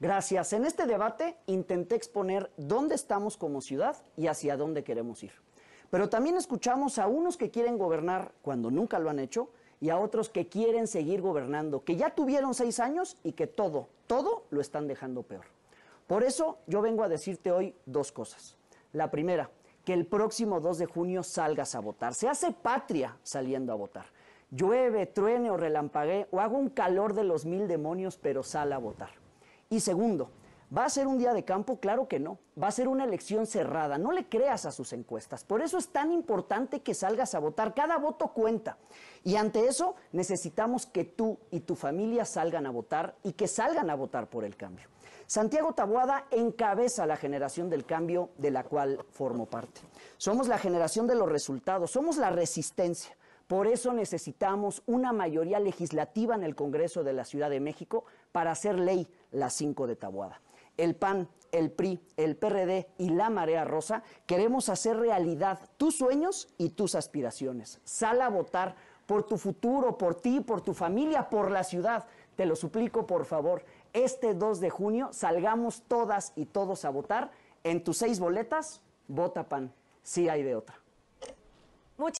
Gracias. En este debate intenté exponer dónde estamos como ciudad y hacia dónde queremos ir. Pero también escuchamos a unos que quieren gobernar cuando nunca lo han hecho y a otros que quieren seguir gobernando, que ya tuvieron seis años y que todo, todo lo están dejando peor. Por eso yo vengo a decirte hoy dos cosas. La primera, que el próximo 2 de junio salgas a votar. Se hace patria saliendo a votar. Llueve, truene o relampaguee o haga un calor de los mil demonios, pero sal a votar. Y segundo, ¿Va a ser un día de campo? Claro que no. Va a ser una elección cerrada. No le creas a sus encuestas. Por eso es tan importante que salgas a votar. Cada voto cuenta. Y ante eso necesitamos que tú y tu familia salgan a votar y que salgan a votar por el cambio. Santiago Taboada encabeza la generación del cambio de la cual formo parte. Somos la generación de los resultados. Somos la resistencia. Por eso necesitamos una mayoría legislativa en el Congreso de la Ciudad de México para hacer ley las 5 de Taboada. El PAN, el PRI, el PRD y la Marea Rosa queremos hacer realidad tus sueños y tus aspiraciones. Sal a votar por tu futuro, por ti, por tu familia, por la ciudad. Te lo suplico, por favor. Este 2 de junio salgamos todas y todos a votar. En tus seis boletas, vota PAN. si hay de otra.